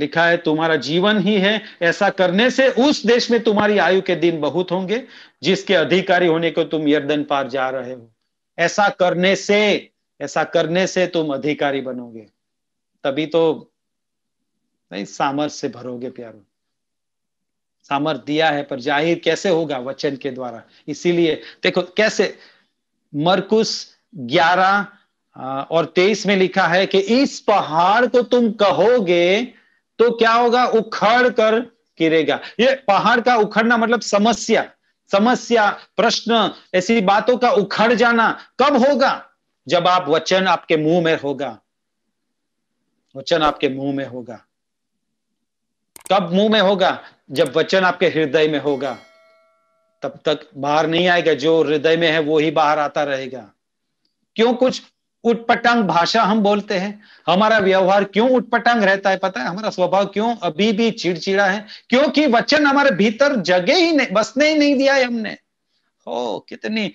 लिखा है तुम्हारा जीवन ही है ऐसा करने से उस देश में तुम्हारी आयु के दिन बहुत होंगे जिसके अधिकारी होने को तुम यर्दन पार जा रहे हो ऐसा करने से ऐसा करने से तुम अधिकारी बनोगे तभी तो नहीं सामर्थ से भरोगे प्यारो सामर्थ दिया है पर जाहिर कैसे होगा वचन के द्वारा इसीलिए देखो कैसे मरकुस ग्यारह और तेईस में लिखा है कि इस पहाड़ को तुम कहोगे तो क्या होगा उखड़ कर गिरेगा ये पहाड़ का उखड़ना मतलब समस्या समस्या प्रश्न ऐसी बातों का उखड़ जाना कब होगा जब आप वचन आपके मुंह में होगा वचन आपके मुंह में होगा कब मुंह में होगा जब वचन आपके हृदय में होगा तब तक बाहर नहीं आएगा जो हृदय में है वो ही बाहर आता रहेगा क्यों कुछ उटपटांग भाषा हम बोलते हैं हमारा व्यवहार क्यों उटपटांग रहता है पता है हमारा स्वभाव क्यों अभी भी चिड़चिड़ा है क्योंकि वचन हमारे भीतर जगह ही नहीं बसने ही नहीं दिया है हमने हो कितनी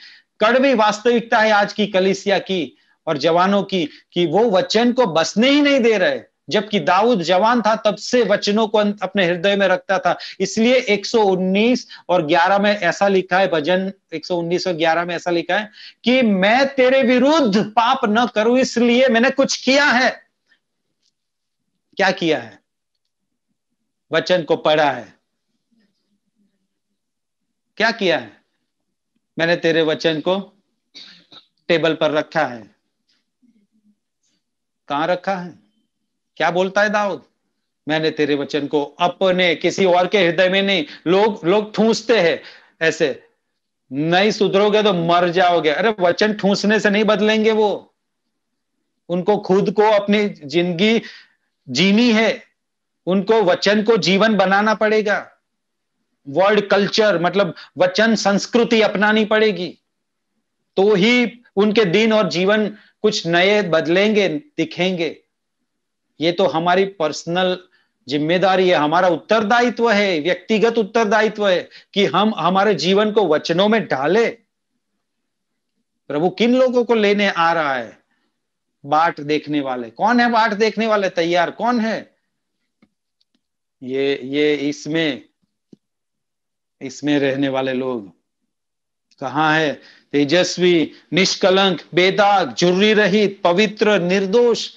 कड़वी वास्तविकता है आज की कलिसिया की और जवानों की कि वो वचन को बसने ही नहीं दे रहे जबकि दाऊद जवान था तब से वचनों को अं-, अपने हृदय में रखता था इसलिए 119 और 11 में ऐसा लिखा है भजन 119 और 11 में ऐसा लिखा है कि मैं तेरे विरुद्ध पाप न करूं इसलिए मैंने कुछ किया है क्या किया है वचन को पढ़ा है क्या किया है मैंने तेरे वचन को टेबल पर रखा है कहां रखा है क्या बोलता है दाऊद मैंने तेरे वचन को अपने किसी और के हृदय में नहीं लोग लोग ठूसते हैं ऐसे नहीं सुधरोगे तो मर जाओगे अरे वचन ठूसने से नहीं बदलेंगे वो उनको खुद को अपनी जिंदगी जीनी है उनको वचन को जीवन बनाना पड़ेगा वर्ल्ड कल्चर मतलब वचन संस्कृति अपनानी पड़ेगी तो ही उनके दिन और जीवन कुछ नए बदलेंगे दिखेंगे ये तो हमारी पर्सनल जिम्मेदारी है हमारा उत्तरदायित्व है व्यक्तिगत उत्तरदायित्व है कि हम हमारे जीवन को वचनों में ढाले प्रभु किन लोगों को लेने आ रहा है बाट देखने वाले कौन है बाट देखने वाले तैयार कौन है ये ये इसमें इसमें रहने वाले लोग कहा है तेजस्वी निष्कलंक बेदाग जुर्री रहित पवित्र निर्दोष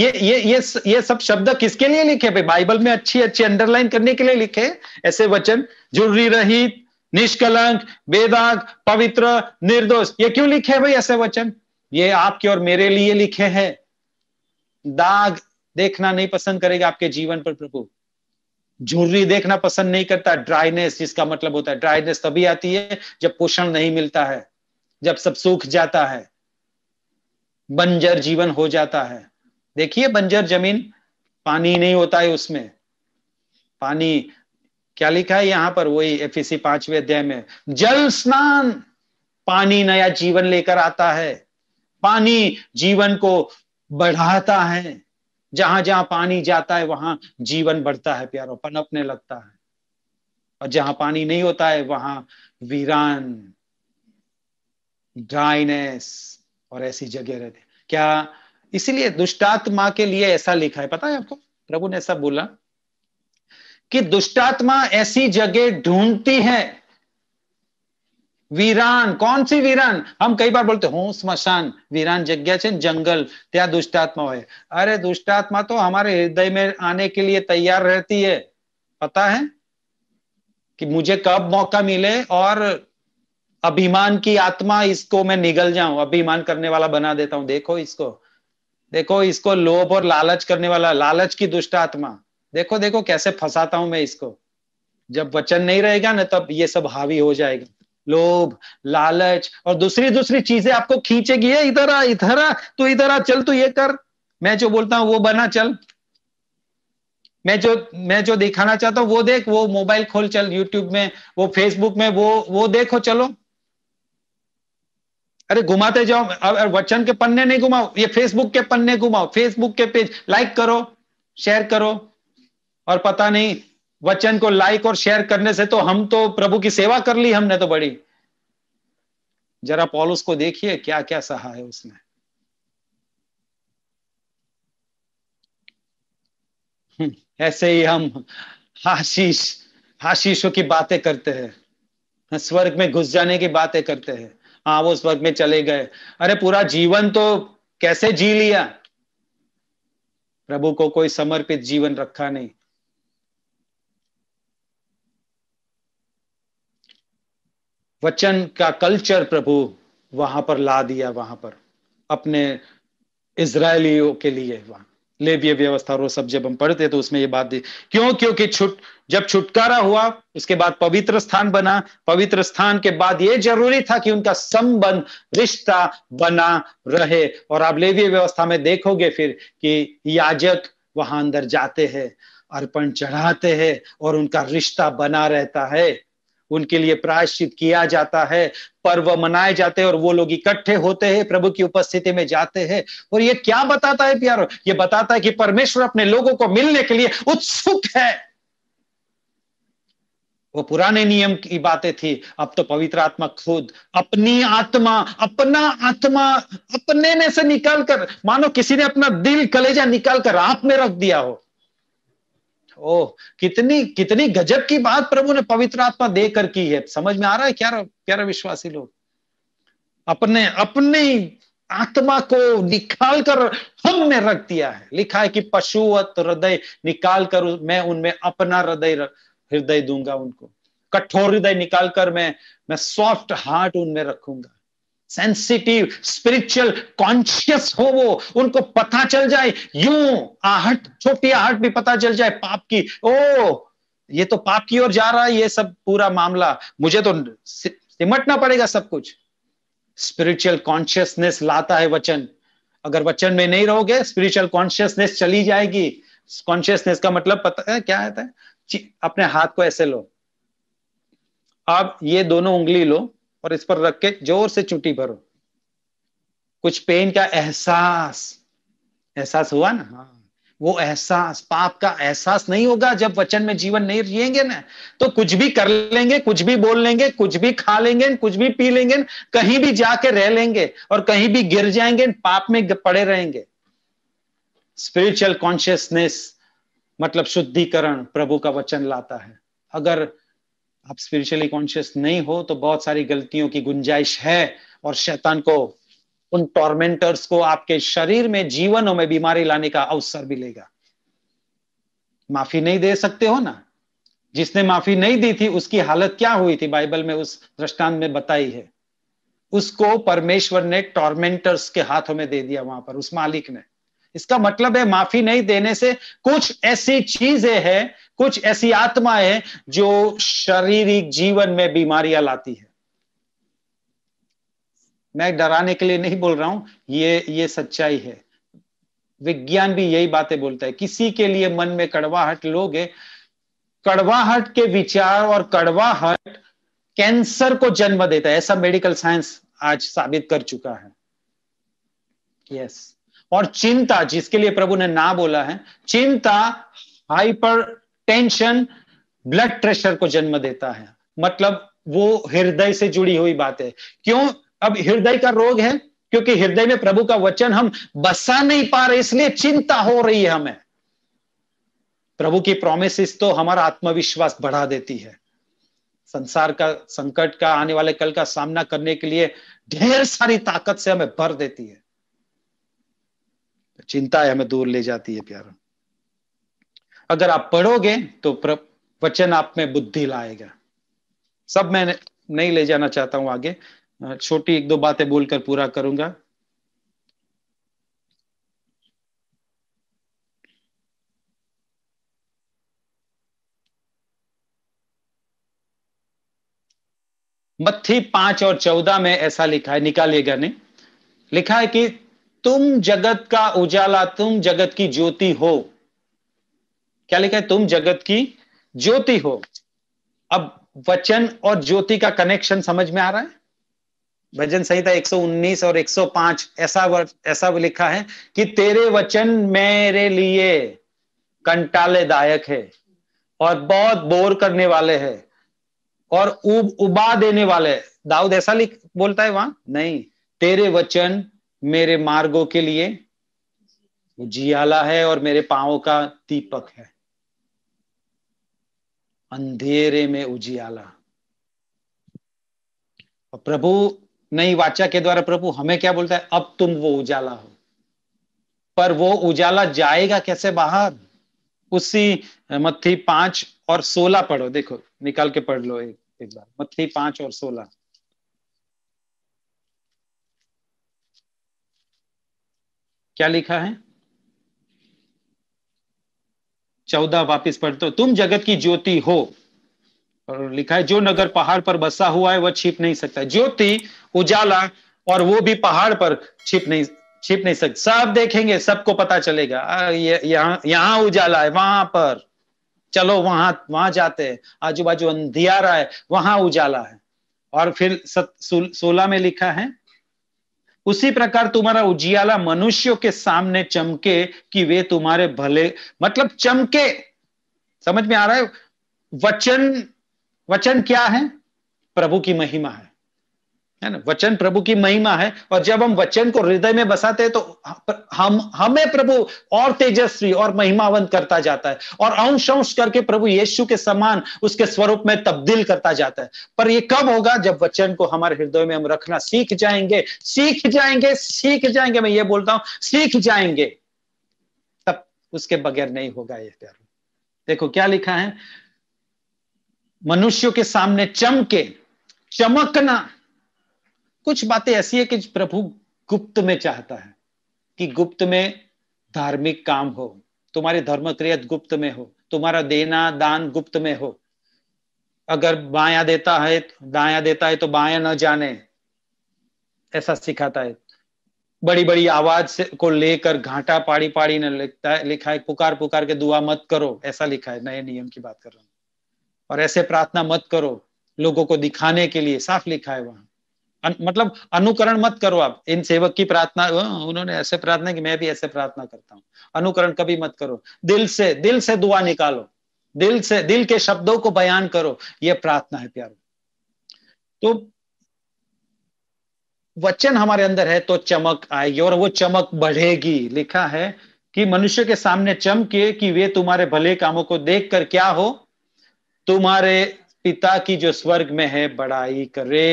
ये ये ये ये सब शब्द किसके लिए लिखे भाई बाइबल में अच्छी अच्छी अंडरलाइन करने के लिए लिखे ऐसे वचन जरूरी रहित निष्कलंक बेदाग पवित्र निर्दोष ये क्यों लिखे भाई ऐसे वचन ये आपके और मेरे लिए लिखे हैं दाग देखना नहीं पसंद करेगा आपके जीवन पर प्रभु झुर्री देखना पसंद नहीं करता ड्राइनेस जिसका मतलब होता है ड्राइनेस तभी आती है जब पोषण नहीं मिलता है जब सब सूख जाता है बंजर जीवन हो जाता है देखिए बंजर जमीन पानी नहीं होता है उसमें पानी क्या लिखा है यहां पर वही सी पांचवे अध्याय में जल स्नान पानी नया जीवन लेकर आता है पानी जीवन को बढ़ाता है जहां जहां पानी जाता है वहां जीवन बढ़ता है प्यारो पनपने लगता है और जहां पानी नहीं होता है वहां वीरान ड्राइनेस और ऐसी जगह रहती क्या इसीलिए दुष्टात्मा के लिए ऐसा लिखा है पता है आपको प्रभु ने ऐसा बोला कि दुष्टात्मा ऐसी जगह ढूंढती है वीरान कौन सी वीरान हम कई बार बोलते हो स्मशान वीरान जगह છે जंगल त्या दुष्टात्मा है अरे दुष्टात्मा तो हमारे हृदय में आने के लिए तैयार रहती है पता है कि मुझे कब मौका मिले और अभिमान की आत्मा इसको मैं निगल जाऊं अभिमान करने वाला बना देता हूं देखो इसको देखो इसको लोभ और लालच करने वाला लालच की दुष्ट आत्मा देखो देखो कैसे फंसाता हूं मैं इसको जब वचन नहीं रहेगा ना तब ये सब हावी हो जाएगा लोभ लालच और दूसरी दूसरी चीजें आपको खींचेगी है इधर आ इधर आ तू इधर आ चल तू ये कर मैं जो बोलता हूँ वो बना चल मैं जो मैं जो दिखाना चाहता हूँ वो देख वो मोबाइल खोल चल यूट्यूब में वो फेसबुक में वो वो देखो चलो अरे घुमाते जाओ अब वचन के पन्ने नहीं घुमाओ ये फेसबुक के पन्ने घुमाओ फेसबुक के पेज लाइक करो शेयर करो और पता नहीं वचन को लाइक और शेयर करने से तो हम तो प्रभु की सेवा कर ली हमने तो बड़ी जरा पॉलुस को देखिए क्या क्या सहा है उसने हम्म, ऐसे ही हम आशीष आशीषों की बातें करते हैं स्वर्ग में घुस जाने की बातें करते हैं हाँ वो उस वक्त में चले गए अरे पूरा जीवन तो कैसे जी लिया प्रभु को कोई समर्पित जीवन रखा नहीं वचन का कल्चर प्रभु वहां पर ला दिया वहां पर अपने इसराइलियों के लिए वहां लेवीय व्यवस्था और सब जब हम पढ़ते तो उसमें ये बात दी क्यों क्योंकि छुट जब छुटकारा हुआ उसके बाद पवित्र स्थान बना पवित्र स्थान के बाद ये जरूरी था कि उनका संबंध रिश्ता बना रहे और आप लेवीय व्यवस्था में देखोगे फिर कि याजक वहां अंदर जाते हैं अर्पण चढ़ाते हैं और उनका रिश्ता बना रहता है उनके लिए प्रायश्चित किया जाता है पर्व मनाए जाते हैं और वो लोग इकट्ठे होते हैं प्रभु की उपस्थिति में जाते हैं और ये क्या बताता है प्यारो ये बताता है कि परमेश्वर अपने लोगों को मिलने के लिए उत्सुक है वो पुराने नियम की बातें थी अब तो पवित्र आत्मा खुद अपनी आत्मा अपना आत्मा अपने में से निकाल कर मानो किसी ने अपना दिल कलेजा निकाल कर आप में रख दिया हो ओ कितनी कितनी गजब की बात प्रभु ने पवित्र आत्मा दे कर की है समझ में आ रहा है क्या प्यारा विश्वासी लोग अपने अपनी आत्मा को निकाल कर हमने रख दिया है लिखा है कि पशुवत हृदय निकाल कर मैं उनमें अपना हृदय हृदय दूंगा उनको कठोर हृदय निकाल कर मैं मैं सॉफ्ट हार्ट उनमें रखूंगा सेंसिटिव स्पिरिचुअल कॉन्शियस हो वो उनको पता चल जाए यू आहट छोटी आहट भी पता चल जाए पाप की ओ ये तो पाप की ओर जा रहा है ये सब पूरा मामला मुझे तो सिमटना पड़ेगा सब कुछ स्पिरिचुअल कॉन्शियसनेस लाता है वचन अगर वचन में नहीं रहोगे स्पिरिचुअल कॉन्शियसनेस चली जाएगी कॉन्शियसनेस का मतलब पता है क्या है अपने हाथ को ऐसे लो अब ये दोनों उंगली लो और इस पर रख के जोर से चुटी भरो कुछ पेन का एहसास एहसास हुआ ना हाँ वो एहसास पाप का एहसास नहीं होगा जब वचन में जीवन नहीं जिएंगे ना तो कुछ भी कर लेंगे कुछ भी बोल लेंगे कुछ भी खा लेंगे कुछ भी पी लेंगे कहीं भी जाके रह लेंगे और कहीं भी गिर जाएंगे पाप में पड़े रहेंगे स्पिरिचुअल कॉन्शियसनेस मतलब शुद्धिकरण प्रभु का वचन लाता है अगर आप स्पिरिचुअली कॉन्शियस नहीं हो तो बहुत सारी गलतियों की गुंजाइश है और शैतान को उन टॉर्मेंटर्स को आपके शरीर में जीवनों में बीमारी लाने का अवसर मिलेगा माफी नहीं दे सकते हो ना जिसने माफी नहीं दी थी उसकी हालत क्या हुई थी बाइबल में उस दृष्टांत में बताई है उसको परमेश्वर ने टॉर्मेंटर्स के हाथों में दे दिया वहां पर उस मालिक ने इसका मतलब है माफी नहीं देने से कुछ ऐसी चीजें हैं कुछ ऐसी आत्माएं जो शारीरिक जीवन में बीमारियां लाती है मैं डराने के लिए नहीं बोल रहा हूं ये ये सच्चाई है विज्ञान भी यही बातें बोलता है किसी के लिए मन में कड़वाहट लोगे कड़वाहट के विचार और कड़वाहट कैंसर को जन्म देता है ऐसा मेडिकल साइंस आज साबित कर चुका है यस yes. और चिंता जिसके लिए प्रभु ने ना बोला है चिंता हाइपर टेंशन ब्लड प्रेशर को जन्म देता है मतलब वो हृदय से जुड़ी हुई बात है क्यों अब हृदय का रोग है क्योंकि हृदय में प्रभु का वचन हम बसा नहीं पा रहे इसलिए चिंता हो रही है हमें प्रभु की प्रोमिस तो हमारा आत्मविश्वास बढ़ा देती है संसार का संकट का आने वाले कल का सामना करने के लिए ढेर सारी ताकत से हमें भर देती है चिंता हमें दूर ले जाती है प्यारा अगर आप पढ़ोगे तो वचन आप में बुद्धि लाएगा सब मैं नहीं ले जाना चाहता हूं आगे छोटी एक दो बातें बोलकर पूरा करूंगा मत्थी पांच और चौदह में ऐसा लिखा है निकालिएगा नहीं लिखा है कि तुम जगत का उजाला तुम जगत की ज्योति हो क्या लिखा है तुम जगत की ज्योति हो अब वचन और ज्योति का कनेक्शन समझ में आ रहा है भजन संहिता 119 और 105 ऐसा वर्ड ऐसा लिखा है कि तेरे वचन मेरे लिए कंटालेदायक है और बहुत बोर करने वाले हैं और उब, उबा देने वाले दाऊद ऐसा लिख बोलता है वहां नहीं तेरे वचन मेरे मार्गों के लिए जियाला है और मेरे पाओ का दीपक है अंधेरे में उजियाला और प्रभु नई वाचा के द्वारा प्रभु हमें क्या बोलता है अब तुम वो उजाला हो पर वो उजाला जाएगा कैसे बाहर उसी मत्थी पांच और सोलह पढ़ो देखो निकाल के पढ़ लो एक, एक बार मत्थी पांच और सोलह क्या लिखा है चौदह वापिस पढ़ते तो तुम जगत की ज्योति हो और लिखा है जो नगर पहाड़ पर बसा हुआ है वह छिप नहीं सकता ज्योति उजाला और वो भी पहाड़ पर छिप नहीं छिप नहीं सकते सब देखेंगे सबको पता चलेगा यहाँ उजाला है वहां पर चलो वहां वहां जाते हैं आजू बाजू अंधियारा है वहां उजाला है और फिर सोलह में लिखा है उसी प्रकार तुम्हारा उजियाला मनुष्यों के सामने चमके कि वे तुम्हारे भले मतलब चमके समझ में आ रहा है वचन वचन क्या है प्रभु की महिमा है है ना वचन प्रभु की महिमा है और जब हम वचन को हृदय में बसाते हैं तो हम हमें प्रभु और तेजस्वी और महिमावंत करता जाता है और अंश अंश करके प्रभु यीशु के समान उसके स्वरूप में तब्दील करता जाता है पर यह कब होगा जब वचन को हमारे हृदय में हम रखना सीख जाएंगे सीख जाएंगे सीख जाएंगे मैं ये बोलता हूं सीख जाएंगे तब उसके बगैर नहीं होगा ये प्यार देखो क्या लिखा है मनुष्यों के सामने चमके चमकना कुछ बातें ऐसी है कि प्रभु गुप्त में चाहता है कि गुप्त में धार्मिक काम हो तुम्हारी धर्म क्रिया गुप्त में हो तुम्हारा देना दान गुप्त में हो अगर बाया देता है दाया देता है तो बाया न जाने ऐसा सिखाता है बड़ी बड़ी आवाज से को लेकर घाटा पाड़ी पाड़ी ने लिखता है लिखा है पुकार पुकार के दुआ मत करो ऐसा लिखा है नए नियम की बात कर रहा हूं और ऐसे प्रार्थना मत करो लोगों को दिखाने के लिए साफ लिखा है वहां अन, मतलब अनुकरण मत करो आप इन सेवक की प्रार्थना उन्होंने ऐसे प्रार्थना की मैं भी ऐसे प्रार्थना करता हूँ अनुकरण कभी मत करो दिल से दिल से दुआ निकालो दिल से दिल के शब्दों को बयान करो यह प्रार्थना है प्यारो तो वचन हमारे अंदर है तो चमक आएगी और वो चमक बढ़ेगी लिखा है कि मनुष्य के सामने चमके कि वे तुम्हारे भले कामों को देख कर क्या हो तुम्हारे पिता की जो स्वर्ग में है बड़ाई करे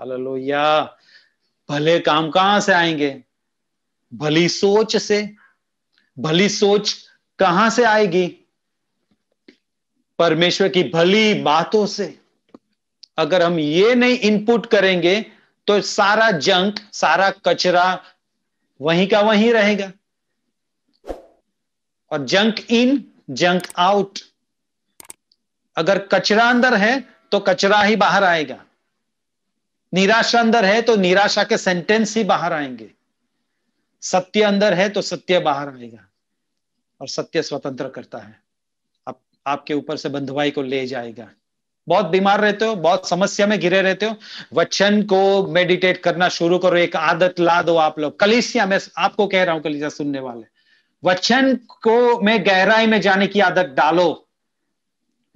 हलोया भले काम कहां से आएंगे भली सोच से भली सोच कहां से आएगी परमेश्वर की भली बातों से अगर हम ये नहीं इनपुट करेंगे तो सारा जंक सारा कचरा वहीं का वहीं रहेगा और जंक इन जंक आउट अगर कचरा अंदर है तो कचरा ही बाहर आएगा निराशा अंदर है तो निराशा के सेंटेंस ही बाहर आएंगे सत्य अंदर है तो सत्य बाहर आएगा और सत्य स्वतंत्र करता है आप आपके ऊपर से बंधुवाई को ले जाएगा बहुत बीमार रहते हो बहुत समस्या में घिरे रहते हो वचन को मेडिटेट करना शुरू करो एक आदत ला दो आप लोग कलिसिया मैं आपको कह रहा हूं कलिसिया सुनने वाले वचन को में गहराई में जाने की आदत डालो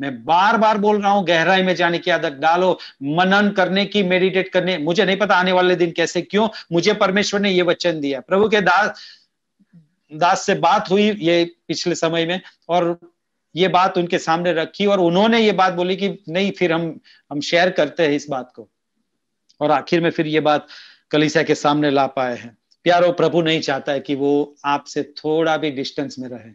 मैं बार बार बोल रहा हूं गहराई में जाने की आदत डालो मनन करने की मेडिटेट करने मुझे नहीं पता आने वाले दिन कैसे क्यों मुझे परमेश्वर ने यह वचन दिया प्रभु के दास दास से बात हुई ये पिछले समय में और ये बात उनके सामने रखी और उन्होंने ये बात बोली कि नहीं फिर हम हम शेयर करते हैं इस बात को और आखिर में फिर ये बात कलिसा के सामने ला पाए हैं प्यारो प्रभु नहीं चाहता है कि वो आपसे थोड़ा भी डिस्टेंस में रहे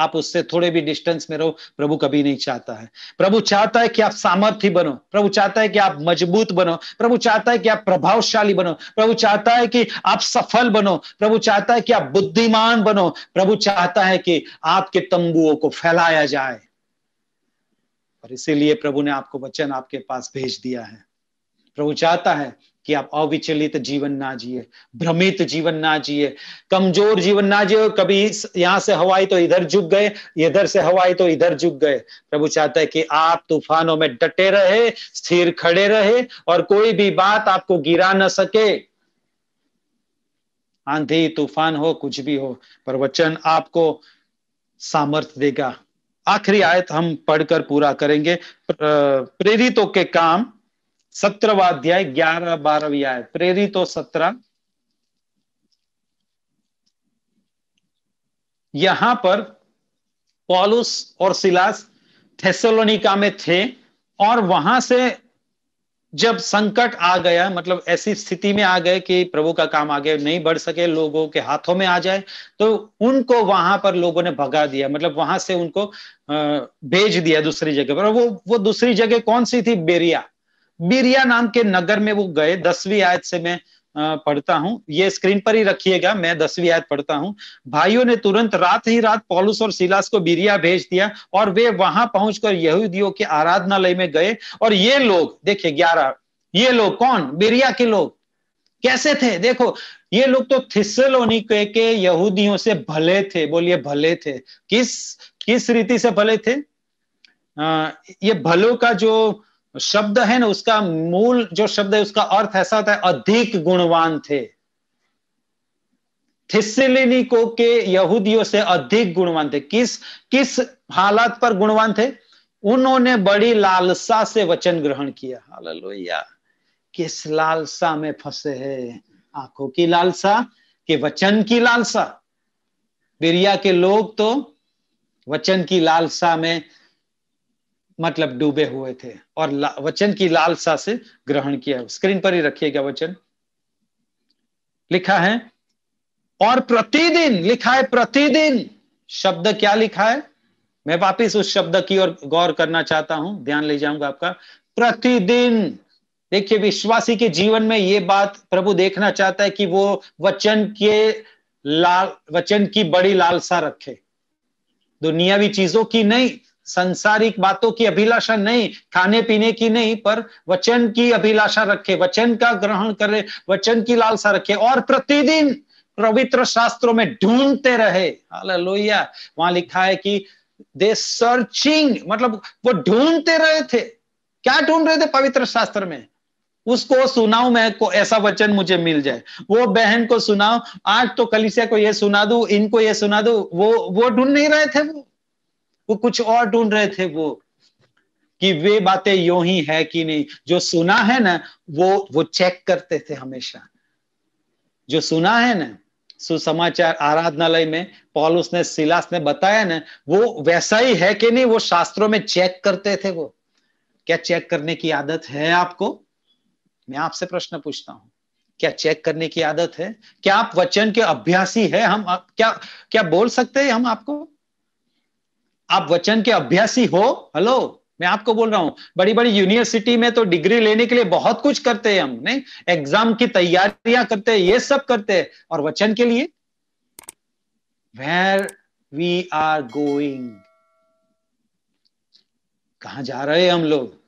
आप उससे थोड़े भी डिस्टेंस में रहो प्रभु कभी नहीं चाहता है प्रभु चाहता है कि आप सामर्थ्य बनो प्रभु चाहता है कि आप मजबूत बनो प्रभु चाहता है कि आप प्रभावशाली बनो प्रभु चाहता है कि आप सफल बनो प्रभु चाहता है कि आप बुद्धिमान बनो प्रभु चाहता है कि आपके तंबुओं को फैलाया जाए और इसीलिए प्रभु ने आपको वचन आपके पास भेज दिया है प्रभु चाहता है कि आप अविचलित जीवन ना जिए भ्रमित जीवन ना जिए कमजोर जीवन ना जिए कभी यहां से हवाई तो इधर झुक गए इधर से हवाई तो इधर झुक गए प्रभु चाहता है कि आप तूफानों में डटे रहे स्थिर खड़े रहे और कोई भी बात आपको गिरा ना सके आंधी तूफान हो कुछ भी हो पर वचन आपको सामर्थ्य देगा आखिरी आयत हम पढ़कर पूरा करेंगे प्रेरितों के काम सत्रवाध्याय ग्यारह बारहवीं आय प्रेरित हो सत्रह यहां पर पॉलुस और सिलास थेसोलोनिका में थे और वहां से जब संकट आ गया मतलब ऐसी स्थिति में आ गए कि प्रभु का काम आगे नहीं बढ़ सके लोगों के हाथों में आ जाए तो उनको वहां पर लोगों ने भगा दिया मतलब वहां से उनको भेज दिया दूसरी जगह पर वो वो दूसरी जगह कौन सी थी बेरिया बीरिया नाम के नगर में वो गए दसवीं आयत से मैं पढ़ता हूँ ये स्क्रीन पर ही रखिएगा मैं दसवीं आयत पढ़ता हूँ भाइयों ने तुरंत रात ही रात पॉलुस और सिलास को बीरिया भेज दिया और वे वहां पहुंचकर यहूदियों के आराधनालय में गए और ये लोग देखिए ग्यारह ये लोग कौन बीरिया के लोग कैसे थे देखो ये लोग तो थिसलोनी के, के यहूदियों से भले थे बोलिए भले थे किस किस रीति से भले थे आ, ये भलों का जो शब्द है ना उसका मूल जो शब्द है उसका अर्थ ऐसा होता है अधिक गुणवान थे थिस्सिलिनिको के यहूदियों से अधिक गुणवान थे किस किस हालात पर गुणवान थे उन्होंने बड़ी लालसा से वचन ग्रहण किया हालेलुया किस लालसा में फंसे है आंखों की लालसा कि वचन की लालसा बिरिया के लोग तो वचन की लालसा में मतलब डूबे हुए थे और वचन की लालसा से ग्रहण किया स्क्रीन पर ही रखिएगा वचन लिखा है और प्रतिदिन लिखा है प्रतिदिन शब्द क्या लिखा है मैं वापिस उस शब्द की ओर गौर करना चाहता हूं ध्यान ले जाऊंगा आपका प्रतिदिन देखिए विश्वासी के जीवन में ये बात प्रभु देखना चाहता है कि वो वचन के लाल वचन की बड़ी लालसा रखे दुनियावी चीजों की नहीं संसारिक बातों की अभिलाषा नहीं खाने पीने की नहीं पर वचन की अभिलाषा रखे वचन का ग्रहण करे वचन की लालसा रखे और प्रतिदिन पवित्र शास्त्रों में ढूंढते रहे हालेलुया वहां लिखा है कि दे सर्चिंग मतलब वो ढूंढते रहे थे क्या ढूंढ रहे थे पवित्र शास्त्र में उसको सुनाऊ मैं को ऐसा वचन मुझे मिल जाए वो बहन को सुनाओ आज तो कलिसिया को ये सुना दू इनको ये सुना दू वो वो ढूंढ नहीं रहे थे वो वो कुछ और ढूंढ रहे थे वो कि वे बातें यो ही है कि नहीं जो सुना है ना वो वो चेक करते थे हमेशा जो सुना है ना सुसमाचार आराधनालय में पॉल उसने सिलास ने बताया ना वो वैसा ही है कि नहीं वो शास्त्रों में चेक करते थे वो क्या चेक करने की आदत है आपको मैं आपसे प्रश्न पूछता हूं क्या चेक करने की आदत है क्या आप वचन के अभ्यासी है हम क्या क्या बोल सकते हैं हम आपको आप वचन के अभ्यासी हो हेलो मैं आपको बोल रहा हूं बड़ी बड़ी यूनिवर्सिटी में तो डिग्री लेने के लिए बहुत कुछ करते हैं हम नहीं एग्जाम की तैयारियां करते हैं ये सब करते हैं और वचन के लिए वेर वी आर गोइंग कहा जा रहे हैं हम लोग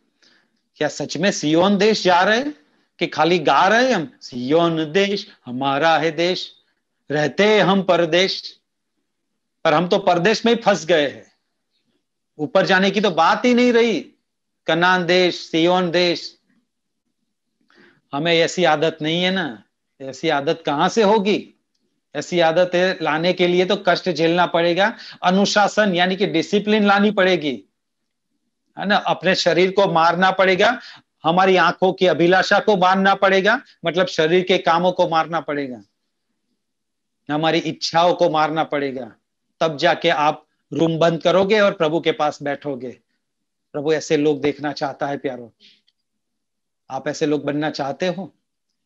क्या सच में सियोन देश जा रहे हैं कि खाली गा रहे हैं हम सियोन देश हमारा है देश रहते हैं हम परदेश पर हम तो परदेश में ही फंस गए हैं ऊपर जाने की तो बात ही नहीं रही कनान देश सियोन देश हमें ऐसी आदत नहीं है ना ऐसी आदत कहां से होगी ऐसी आदत लाने के लिए तो कष्ट झेलना पड़ेगा अनुशासन यानी कि डिसिप्लिन लानी पड़ेगी है ना अपने शरीर को मारना पड़ेगा हमारी आंखों की अभिलाषा को मारना पड़ेगा मतलब शरीर के कामों को मारना पड़ेगा हमारी इच्छाओं को मारना पड़ेगा तब जाके आप रूम बंद करोगे और प्रभु के पास बैठोगे प्रभु ऐसे लोग देखना चाहता है प्यारो आप ऐसे लोग बनना चाहते हो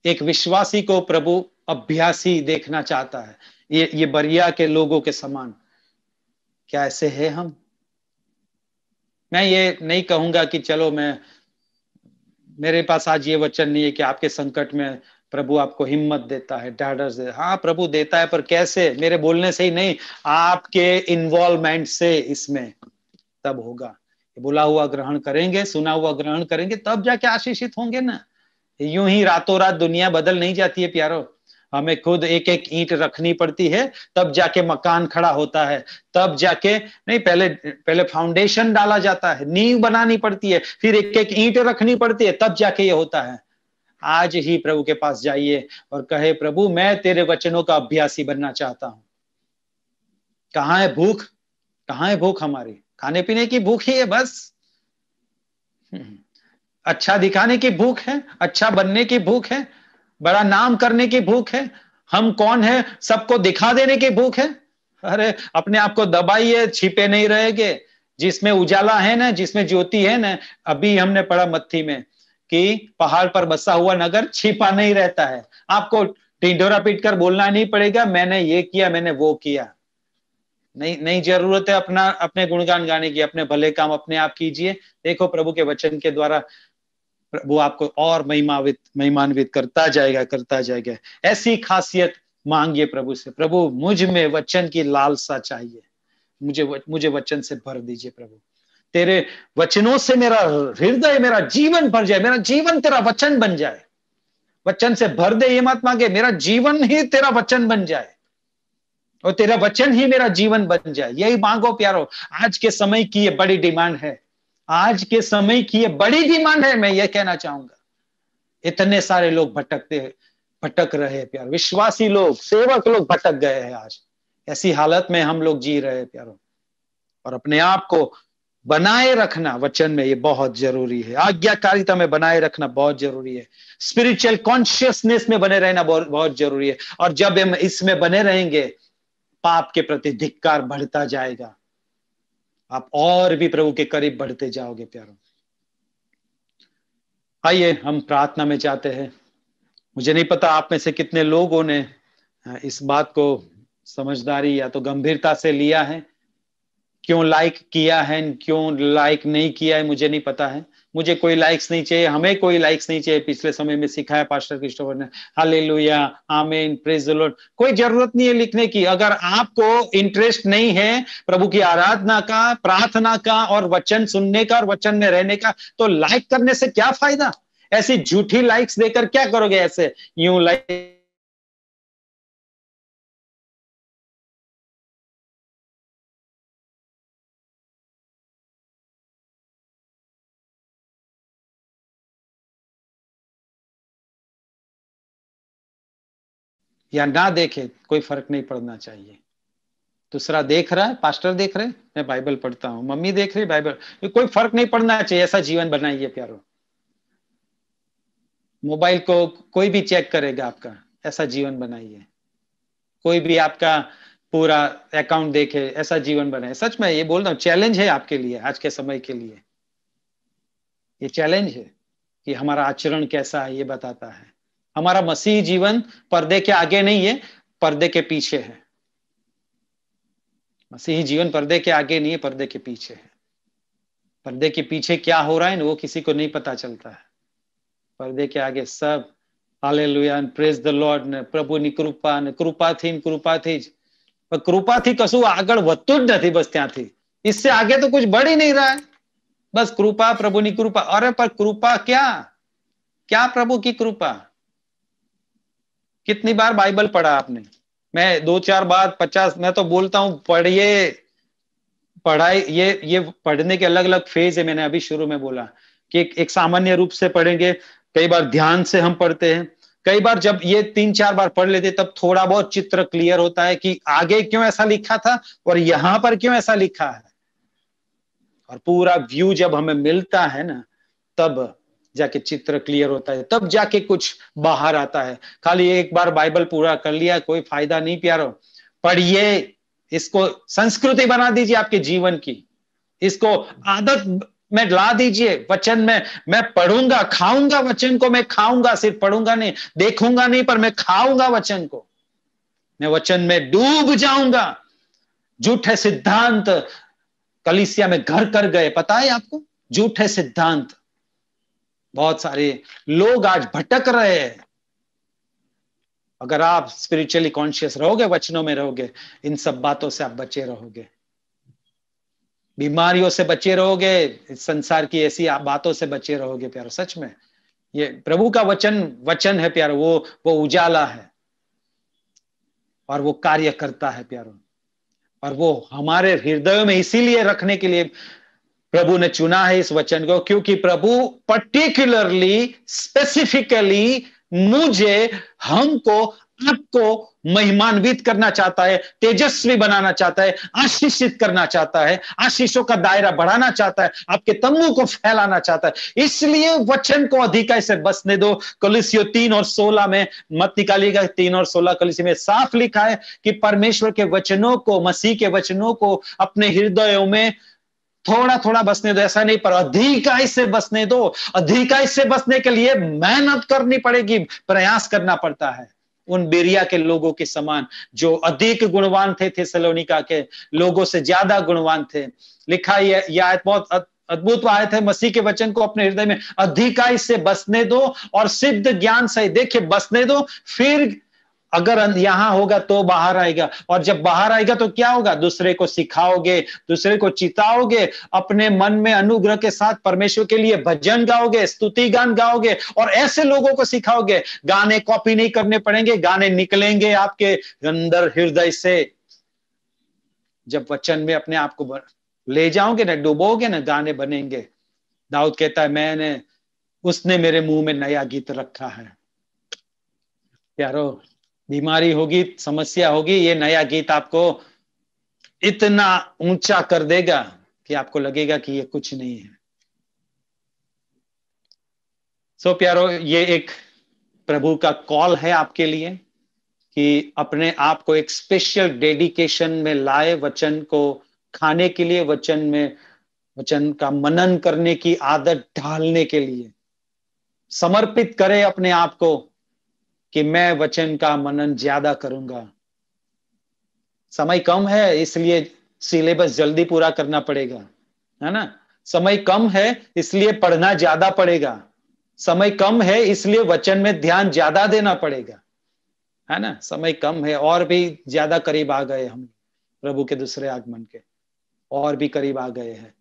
एक विश्वासी को प्रभु अभ्यासी देखना चाहता है ये ये बरिया के लोगों के समान क्या ऐसे है हम मैं ये नहीं कहूंगा कि चलो मैं मेरे पास आज ये वचन नहीं है कि आपके संकट में प्रभु आपको हिम्मत देता है डाडर्स देता हाँ प्रभु देता है पर कैसे मेरे बोलने से ही नहीं आपके इन्वॉल्वमेंट से इसमें तब होगा बोला हुआ ग्रहण करेंगे सुना हुआ ग्रहण करेंगे तब जाके आशीषित होंगे ना यूं ही रातों रात दुनिया बदल नहीं जाती है प्यारो हमें खुद एक एक ईंट रखनी पड़ती है तब जाके मकान खड़ा होता है तब जाके नहीं पहले पहले फाउंडेशन डाला जाता है नींव बनानी पड़ती है फिर एक एक ईंट रखनी पड़ती है तब जाके ये होता है आज ही प्रभु के पास जाइए और कहे प्रभु मैं तेरे वचनों का अभ्यासी बनना चाहता हूं कहा है भूख कहा है भूख हमारी खाने पीने की भूख ही है बस अच्छा दिखाने की भूख है अच्छा बनने की भूख है बड़ा नाम करने की भूख है हम कौन है सबको दिखा देने की भूख है अरे अपने आप को दबाइए छिपे नहीं रहेंगे जिसमें उजाला है ना जिसमें ज्योति है ना अभी हमने पढ़ा मत्थी में कि पहाड़ पर बसा हुआ नगर छिपा नहीं रहता है आपको ढिंडोरा पीट कर बोलना नहीं पड़ेगा मैंने ये किया मैंने वो किया नहीं नहीं जरूरत है अपना अपने गुणगान गाने की अपने भले काम अपने आप कीजिए देखो प्रभु के वचन के द्वारा प्रभु आपको और महिमावित महिमान्वित करता जाएगा करता जाएगा ऐसी खासियत मांगिए प्रभु से प्रभु मुझ में वचन की लालसा चाहिए मुझे मुझे वचन से भर दीजिए प्रभु तेरे वचनों से मेरा हृदय मेरा जीवन भर जाए मेरा जीवन तेरा वचन बन जाए वचन से भर दे ये मत मांगे मेरा जीवन ही तेरा वचन बन जाए और तेरा वचन ही मेरा जीवन बन जाए यही मांगो प्यारो आज के समय की ये बड़ी डिमांड है आज के समय की ये बड़ी डिमांड है मैं ये कहना चाहूंगा इतने सारे लोग भटकते भटक रहे प्यार प्यारो विश्वासी लोग सेवक लोग भटक गए हैं आज ऐसी हालत में हम लोग जी रहे प्यारो और अपने आप को बनाए रखना वचन में ये बहुत जरूरी है आज्ञाकारिता में बनाए रखना बहुत जरूरी है स्पिरिचुअल कॉन्शियसनेस में बने रहना बहुत बहुत जरूरी है और जब हम इसमें बने रहेंगे पाप के प्रति धिक्कार बढ़ता जाएगा आप और भी प्रभु के करीब बढ़ते जाओगे प्यारों आइए हम प्रार्थना में जाते हैं मुझे नहीं पता आप में से कितने लोगों ने इस बात को समझदारी या तो गंभीरता से लिया है क्यों लाइक किया है क्यों लाइक नहीं किया है मुझे नहीं पता है मुझे कोई लाइक्स नहीं चाहिए हमें कोई लाइक्स नहीं चाहिए पिछले समय में सिखाया पास्टर क्रिस्टोफर ने हाले लुया आमेन प्रेज कोई जरूरत नहीं है लिखने की अगर आपको इंटरेस्ट नहीं है प्रभु की आराधना का प्रार्थना का और वचन सुनने का और वचन में रहने का तो लाइक करने से क्या फायदा ऐसी झूठी लाइक्स देकर क्या करोगे ऐसे यू लाइक या ना देखे कोई फर्क नहीं पड़ना चाहिए दूसरा देख रहा है पास्टर देख रहे मैं बाइबल पढ़ता हूँ मम्मी देख रही बाइबल कोई फर्क नहीं पड़ना चाहिए ऐसा जीवन बनाइए प्यारो मोबाइल को कोई भी चेक करेगा आपका ऐसा जीवन बनाइए कोई भी आपका पूरा अकाउंट देखे ऐसा जीवन बनाए सच में ये बोल रहा हूँ चैलेंज है आपके लिए आज के समय के लिए ये चैलेंज है कि हमारा आचरण कैसा है ये बताता है हमारा मसीह जीवन पर्दे के आगे नहीं है पर्दे के पीछे है मसीही जीवन पर्दे के आगे नहीं है पर्दे के पीछे है पर्दे के पीछे क्या हो रहा है वो किसी को नहीं पता चलता है पर्दे के आगे सब હાલેલુયા ને પ્રેઝ ધ લોર્ડ ને પ્રભુની કૃપા ને કૃપાથી ને थी જ कृपा थी કશું आग वत नहीं बस त्या थी इससे आगे तो कुछ बढ़ ही नहीं रहा है बस कृपा प्रभु की कृपा अरे पर कृपा क्या क्या प्रभु की कृपा कितनी बार बाइबल पढ़ा आपने मैं दो चार बार पचास मैं तो बोलता हूँ पढ़िए पढ़ाई ये ये पढ़ने के अलग अलग फेज है मैंने अभी शुरू में बोला कि एक, एक सामान्य रूप से पढ़ेंगे कई बार ध्यान से हम पढ़ते हैं कई बार जब ये तीन चार बार पढ़ लेते तब थोड़ा बहुत चित्र क्लियर होता है कि आगे क्यों ऐसा लिखा था और यहां पर क्यों ऐसा लिखा है और पूरा व्यू जब हमें मिलता है ना तब जाके चित्र क्लियर होता है तब जाके कुछ बाहर आता है खाली एक बार बाइबल पूरा कर लिया कोई फायदा नहीं प्यारो पढ़िए इसको संस्कृति बना दीजिए आपके जीवन की इसको आदत में ला दीजिए वचन में मैं पढ़ूंगा खाऊंगा वचन को मैं खाऊंगा सिर्फ पढ़ूंगा नहीं देखूंगा नहीं पर मैं खाऊंगा वचन को मैं वचन में डूब जाऊंगा झूठे सिद्धांत कलिसिया में घर कर गए पता है आपको झूठे सिद्धांत बहुत सारे लोग आज भटक रहे हैं अगर आप स्पिरिचुअली कॉन्शियस रहोगे वचनों में रहोगे इन सब बातों से आप बचे रहोगे बीमारियों से बचे रहोगे इस संसार की ऐसी बातों से बचे रहोगे प्यारो सच में ये प्रभु का वचन वचन है प्यारो वो वो उजाला है और वो कार्य करता है प्यारो और वो हमारे हृदय में इसीलिए रखने के लिए प्रभु ने चुना है इस वचन को क्योंकि प्रभु पर्टिकुलरली स्पेसिफिकली मुझे हमको आपको महिमान्वित करना चाहता है तेजस्वी बनाना चाहता है आशीषित करना चाहता है आशीषों का दायरा बढ़ाना चाहता है आपके तम्बू को फैलाना चाहता है इसलिए वचन को अधिकाय से बसने दो कलिसियो तीन और सोलह में मत निकाली गई तीन और सोलह कलिसी में साफ लिखा है कि परमेश्वर के वचनों को मसीह के वचनों को अपने हृदयों में थोड़ा थोड़ा बसने दो ऐसा नहीं पर अधिकाई से बसने दो अधिकाई से बसने के लिए मेहनत करनी पड़ेगी प्रयास करना पड़ता है उन बेरिया के लोगों के समान जो अधिक गुणवान थे थे सलोनिका के लोगों से ज्यादा गुणवान थे लिखा यह आयत बहुत अद्भुत आयत है मसीह के वचन को अपने हृदय में अधिकाई से बसने दो और सिद्ध ज्ञान से देखिए बसने दो फिर अगर यहां होगा तो बाहर आएगा और जब बाहर आएगा तो क्या होगा दूसरे को सिखाओगे दूसरे को चिताओगे अपने मन में अनुग्रह के साथ परमेश्वर के लिए भजन गाओगे स्तुति गान गाओगे और ऐसे लोगों को सिखाओगे गाने कॉपी नहीं करने पड़ेंगे गाने निकलेंगे आपके अंदर हृदय से जब वचन में अपने आप को ले जाओगे ना डूबोगे ना गाने बनेंगे दाऊद कहता है मैंने उसने मेरे मुंह में नया गीत रखा है प्यारो बीमारी होगी समस्या होगी ये नया गीत आपको इतना ऊंचा कर देगा कि आपको लगेगा कि ये कुछ नहीं है सो so, प्यारो ये एक प्रभु का कॉल है आपके लिए कि अपने आप को एक स्पेशल डेडिकेशन में लाए वचन को खाने के लिए वचन में वचन का मनन करने की आदत ढालने के लिए समर्पित करें अपने आप को कि मैं वचन का मनन ज्यादा करूंगा समय कम है इसलिए सिलेबस जल्दी पूरा करना पड़ेगा है ना समय कम है इसलिए पढ़ना ज्यादा पड़ेगा समय कम है इसलिए वचन में ध्यान ज्यादा देना पड़ेगा है ना समय कम है और भी ज्यादा करीब आ गए हम प्रभु के दूसरे आगमन के और भी करीब आ गए हैं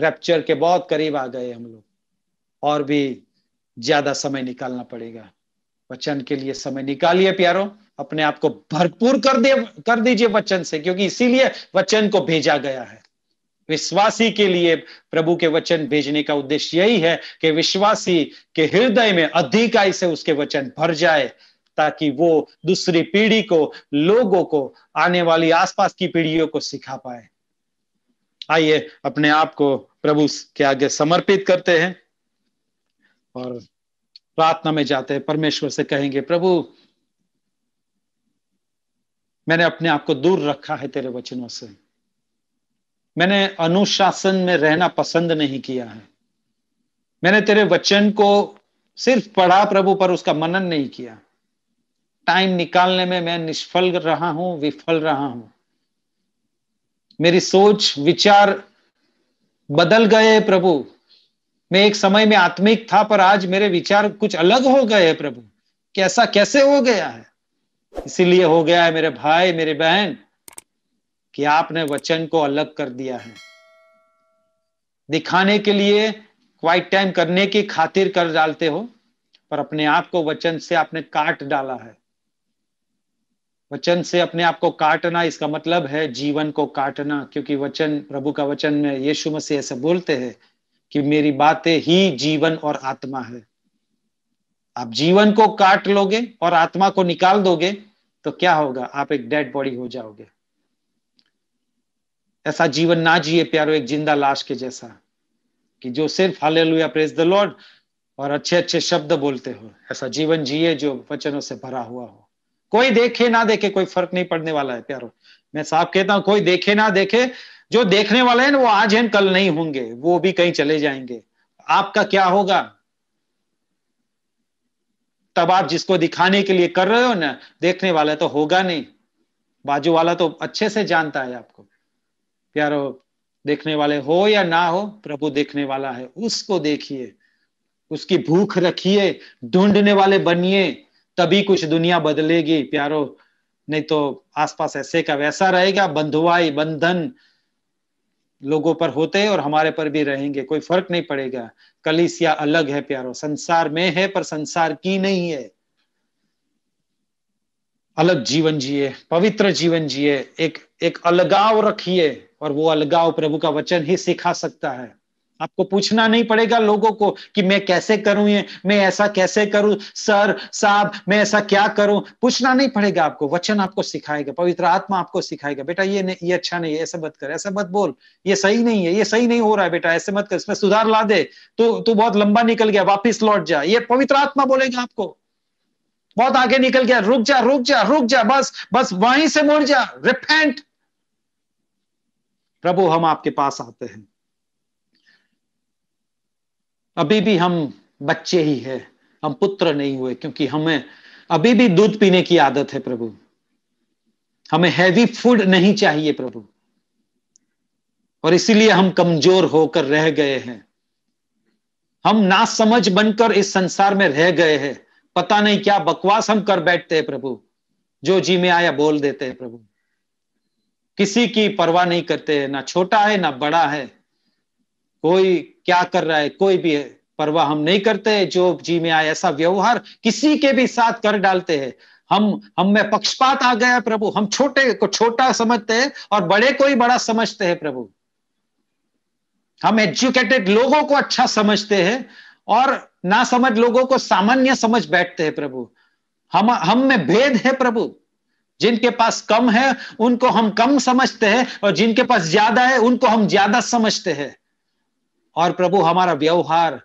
रैप्चर के बहुत करीब आ गए हम लोग और भी ज्यादा समय निकालना पड़ेगा वचन के लिए समय निकालिए प्यारो अपने आप को भरपूर कर दे कर दीजिए वचन से क्योंकि इसीलिए वचन को भेजा गया है विश्वासी के लिए प्रभु के वचन भेजने का उद्देश्य यही है कि विश्वासी के हृदय में अधिकाई से उसके वचन भर जाए ताकि वो दूसरी पीढ़ी को लोगों को आने वाली आसपास की पीढ़ियों को सिखा पाए आइए अपने आप को प्रभु के आगे समर्पित करते हैं और प्रार्थना में जाते हैं परमेश्वर से कहेंगे प्रभु मैंने अपने आप को दूर रखा है तेरे वचनों से मैंने अनुशासन में रहना पसंद नहीं किया है मैंने तेरे वचन को सिर्फ पढ़ा प्रभु पर उसका मनन नहीं किया टाइम निकालने में मैं निष्फल रहा हूं विफल रहा हूं मेरी सोच विचार बदल गए प्रभु मैं एक समय में आत्मिक था पर आज मेरे विचार कुछ अलग हो गए हैं प्रभु कैसा ऐसा कैसे हो गया है इसीलिए हो गया है मेरे भाई मेरे बहन कि आपने वचन को अलग कर दिया है दिखाने के लिए क्वाइट टाइम करने की खातिर कर डालते हो पर अपने आप को वचन से आपने काट डाला है वचन से अपने आप को काटना इसका मतलब है जीवन को काटना क्योंकि वचन प्रभु का वचन में यीशु मसीह ऐसे बोलते हैं कि मेरी बातें ही जीवन और आत्मा है आप जीवन को काट लोगे और आत्मा को निकाल दोगे तो क्या होगा आप एक डेड बॉडी हो जाओगे ऐसा जीवन ना जिए प्यारो एक जिंदा लाश के जैसा कि जो सिर्फ हाले लुया प्रेस द लॉर्ड और अच्छे अच्छे शब्द बोलते हो ऐसा जीवन जिए जो वचनों से भरा हुआ हो कोई देखे ना देखे कोई फर्क नहीं पड़ने वाला है प्यारो मैं साफ कहता हूं कोई देखे ना देखे जो देखने वाले हैं वो आज हैं कल नहीं होंगे वो भी कहीं चले जाएंगे आपका क्या होगा तब आप जिसको दिखाने के लिए कर रहे हो ना देखने वाला तो होगा नहीं बाजू वाला तो अच्छे से जानता है आपको प्यारो देखने वाले हो या ना हो प्रभु देखने वाला है उसको देखिए उसकी भूख रखिए ढूंढने वाले बनिए तभी कुछ दुनिया बदलेगी प्यारो नहीं तो आसपास ऐसे का वैसा रहेगा बंधुआई बंधन लोगों पर होते हैं और हमारे पर भी रहेंगे कोई फर्क नहीं पड़ेगा कलिसिया अलग है प्यारो संसार में है पर संसार की नहीं है अलग जीवन जिए पवित्र जीवन जिए एक एक अलगाव रखिए और वो अलगाव प्रभु का वचन ही सिखा सकता है आपको पूछना नहीं पड़ेगा लोगों को कि मैं कैसे करूं ये मैं ऐसा कैसे करूं सर साहब मैं ऐसा क्या करूं पूछना नहीं पड़ेगा आपको वचन आपको सिखाएगा पवित्र आत्मा आपको सिखाएगा बेटा ये नहीं ये अच्छा नहीं है ऐसा मत कर ऐसा मत बोल ये सही नहीं है ये सही नहीं हो रहा है बेटा ऐसे मत कर इसमें सुधार ला दे तो तू बहुत लंबा निकल गया वापिस लौट जा ये पवित्र आत्मा बोलेगा आपको बहुत आगे निकल गया रुक जा रुक जा रुक जा बस बस वहीं से मुड़ जा रिपेंट प्रभु हम आपके पास आते हैं अभी भी हम बच्चे ही है हम पुत्र नहीं हुए क्योंकि हमें अभी भी दूध पीने की आदत है प्रभु हमें हैवी फूड नहीं चाहिए प्रभु और इसीलिए हम कमजोर होकर रह गए हैं हम ना समझ बनकर इस संसार में रह गए हैं पता नहीं क्या बकवास हम कर बैठते हैं प्रभु जो जी में आया बोल देते हैं प्रभु किसी की परवाह नहीं करते हैं ना छोटा है ना बड़ा है कोई क्या कर रहा है कोई भी परवाह हम नहीं करते जो जी में आए ऐसा व्यवहार किसी के भी साथ कर डालते हैं हम हम में पक्षपात आ गया प्रभु हम छोटे को छोटा समझते हैं और बड़े को ही बड़ा समझते हैं प्रभु हम एजुकेटेड लोगों को अच्छा समझते हैं और ना समझ लोगों को सामान्य समझ बैठते हैं प्रभु हम हम में भेद है प्रभु जिनके पास कम है उनको हम कम समझते हैं और जिनके पास ज्यादा है उनको हम ज्यादा समझते हैं और प्रभु हमारा व्यवहार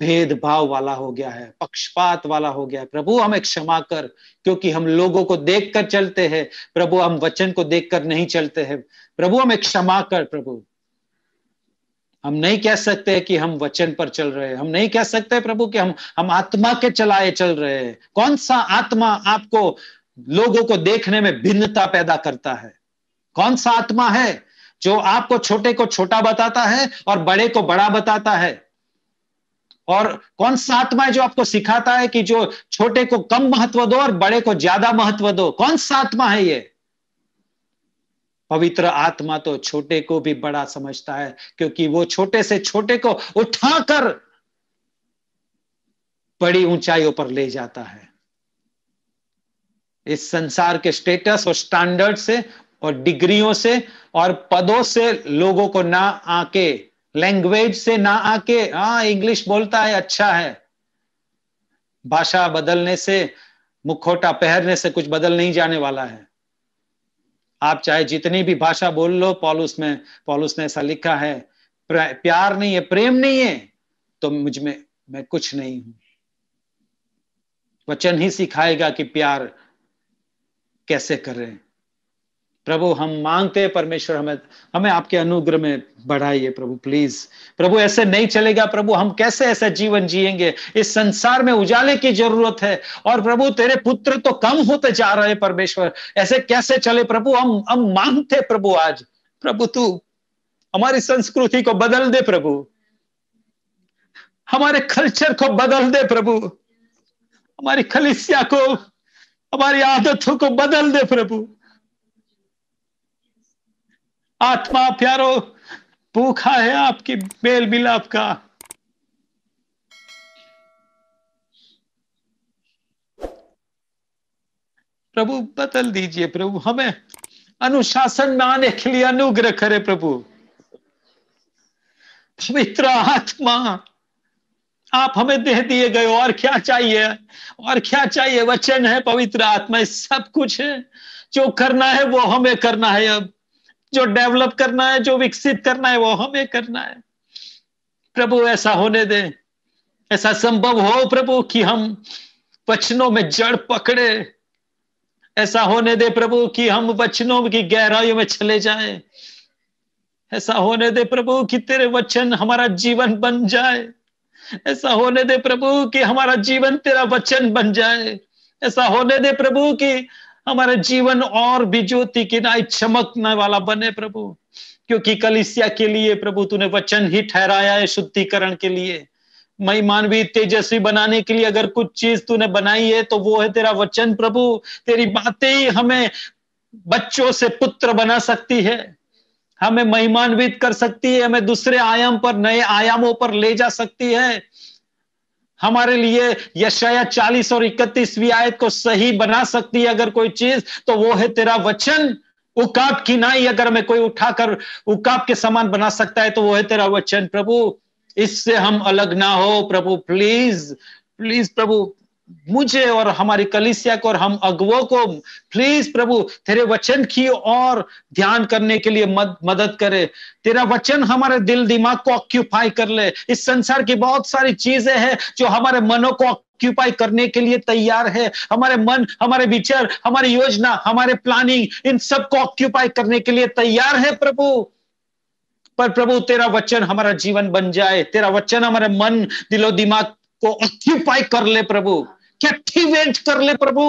भेदभाव वाला हो गया है पक्षपात वाला हो गया है प्रभु हमें क्षमा कर क्योंकि हम लोगों को देखकर चलते हैं प्रभु हम वचन को देखकर नहीं चलते हैं प्रभु हमें क्षमा कर प्रभु हम नहीं कह सकते कि हम वचन पर चल रहे हैं हम नहीं कह सकते प्रभु कि हम हम आत्मा के चलाए चल रहे हैं कौन सा आत्मा आपको लोगों को देखने में भिन्नता पैदा करता है कौन सा आत्मा है जो आपको छोटे को छोटा बताता है और बड़े को बड़ा बताता है और कौन सा आत्मा है जो आपको सिखाता है कि जो छोटे को कम महत्व दो और बड़े को ज्यादा महत्व दो कौन सा आत्मा है ये पवित्र आत्मा तो छोटे को भी बड़ा समझता है क्योंकि वो छोटे से छोटे को उठाकर बड़ी ऊंचाइयों पर ले जाता है इस संसार के स्टेटस और स्टैंडर्ड से और डिग्रियों से और पदों से लोगों को ना आके लैंग्वेज से ना आके हाँ इंग्लिश बोलता है अच्छा है भाषा बदलने से मुखोटा पहनने से कुछ बदल नहीं जाने वाला है आप चाहे जितनी भी भाषा बोल लो पॉलुस में पॉलुस ने ऐसा लिखा है प्यार नहीं है प्रेम नहीं है तो मुझ में मैं कुछ नहीं हूं वचन ही सिखाएगा कि प्यार कैसे करें प्रभु हम मांगते हैं परमेश्वर हमें हमें आपके अनुग्रह में बढ़ाइए प्रभु प्लीज प्रभु ऐसे नहीं चलेगा प्रभु हम कैसे ऐसा जीवन जिएंगे इस संसार में उजाले की जरूरत है और प्रभु तेरे पुत्र तो कम होते जा रहे परमेश्वर ऐसे कैसे चले प्रभु हम हम मांगते प्रभु आज प्रभु तू हमारी संस्कृति को बदल दे प्रभु हमारे कल्चर को बदल दे प्रभु हमारी खलिसिया को हमारी आदतों को बदल दे प्रभु आत्मा प्यारो भूखा है आपकी बेल मिलाप का प्रभु बदल दीजिए प्रभु हमें अनुशासन में आने के लिए अनुग्रह करे प्रभु पवित्र आत्मा आप हमें दे दिए गए और क्या चाहिए और क्या चाहिए वचन है पवित्र आत्मा सब कुछ है जो करना है वो हमें करना है अब जो डेवलप करना है जो विकसित करना है वो हमें करना है प्रभु ऐसा होने दे ऐसा संभव हो प्रभु कि हम वचनों में जड़ पकड़े ऐसा होने दे प्रभु कि हम वचनों की गहराइयों में चले जाए ऐसा होने दे प्रभु कि तेरे वचन हमारा जीवन बन जाए ऐसा होने दे प्रभु कि हमारा जीवन तेरा वचन बन जाए ऐसा होने दे प्रभु कि हमारा जीवन और भी ज्योति की नाई चमकने वाला बने प्रभु क्योंकि कलिसिया के लिए प्रभु तूने वचन ही ठहराया है शुद्धिकरण के लिए मानवी तेजस्वी बनाने के लिए अगर कुछ चीज तूने बनाई है तो वो है तेरा वचन प्रभु तेरी बातें ही हमें बच्चों से पुत्र बना सकती है हमें महिमान्वित कर सकती है हमें दूसरे आयाम पर नए आयामों पर ले जा सकती है हमारे लिए यशाया चालीस और इकतीसवीं आयत को सही बना सकती है अगर कोई चीज तो वो है तेरा वचन उकाब की नाई अगर मैं कोई उठाकर उकाब के समान बना सकता है तो वो है तेरा वचन प्रभु इससे हम अलग ना हो प्रभु प्लीज प्लीज प्रभु मुझे और हमारी कलिसिया को और हम अगवो को प्लीज प्रभु तेरे वचन की और ध्यान करने के लिए मद, मदद करे तेरा वचन हमारे दिल दिमाग को ऑक्यूपाई कर ले इस संसार की बहुत सारी चीजें हैं जो हमारे मनों को ऑक्यूपाई करने के लिए तैयार है हमारे मन हमारे विचार हमारी योजना हमारे प्लानिंग इन सबको ऑक्यूपाई करने के लिए तैयार है प्रभु पर प्रभु तेरा वचन हमारा जीवन बन जाए तेरा वचन हमारे मन दिलो दिमाग को ऑक्यूपाई कर ले प्रभु कैप्टिवेट कर ले प्रभु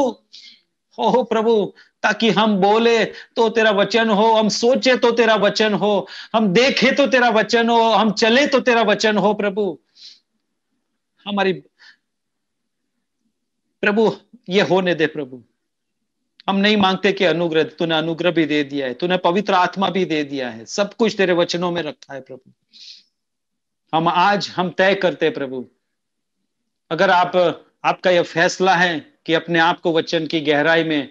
हो प्रभु ताकि हम बोले तो तेरा वचन हो हम सोचे तो तेरा वचन हो हम देखे तो तेरा वचन हो हम चले तो तेरा वचन हो प्रभु हमारी प्रभु ये होने दे प्रभु हम नहीं मांगते कि अनुग्रह तूने अनुग्रह भी दे दिया है तूने पवित्र आत्मा भी दे दिया है सब कुछ तेरे वचनों में रखा है प्रभु हम आज हम तय करते प्रभु अगर आप आपका यह फैसला है कि अपने आप को वचन की गहराई में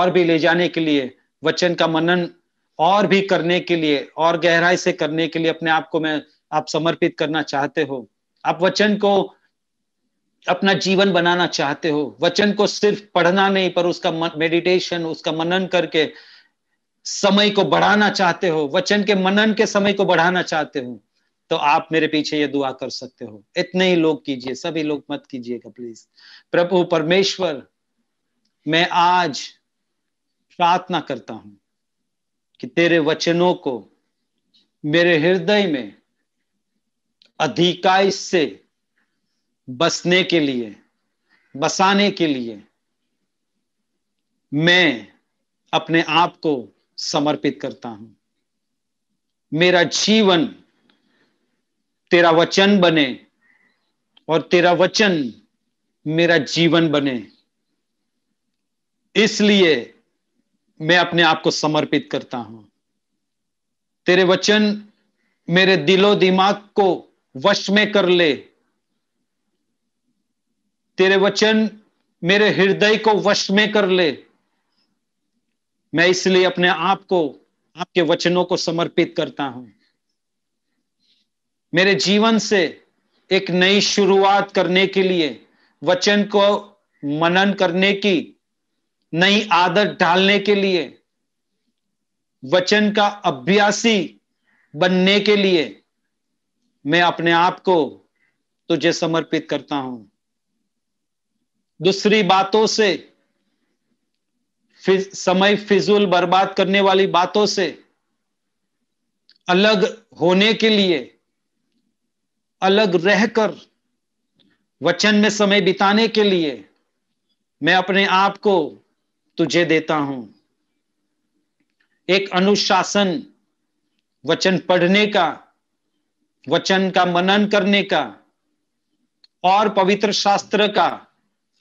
और भी ले जाने के लिए वचन का मनन और भी करने के लिए और गहराई से करने के लिए अपने आप को मैं आप समर्पित करना चाहते हो आप वचन को अपना जीवन बनाना चाहते हो वचन को सिर्फ पढ़ना नहीं पर उसका मेडिटेशन उसका मनन करके समय को बढ़ाना चाहते हो वचन के मनन के समय को बढ़ाना चाहते हो तो आप मेरे पीछे ये दुआ कर सकते हो इतने ही लोग कीजिए सभी लोग मत कीजिएगा प्लीज प्रभु परमेश्वर मैं आज प्रार्थना करता हूं कि तेरे वचनों को मेरे हृदय में अधिकाई से बसने के लिए बसाने के लिए मैं अपने आप को समर्पित करता हूं मेरा जीवन तेरा वचन बने और तेरा वचन मेरा जीवन बने इसलिए मैं अपने आप को समर्पित करता हूं तेरे वचन मेरे दिलो दिमाग को वश में कर ले तेरे वचन मेरे हृदय को वश में कर ले मैं इसलिए अपने आप को आपके वचनों को समर्पित करता हूं मेरे जीवन से एक नई शुरुआत करने के लिए वचन को मनन करने की नई आदत डालने के लिए वचन का अभ्यासी बनने के लिए मैं अपने आप को तुझे समर्पित करता हूं दूसरी बातों से फिज, समय फिजूल बर्बाद करने वाली बातों से अलग होने के लिए अलग रहकर वचन में समय बिताने के लिए मैं अपने आप को तुझे देता हूं एक अनुशासन वचन पढ़ने का वचन का मनन करने का और पवित्र शास्त्र का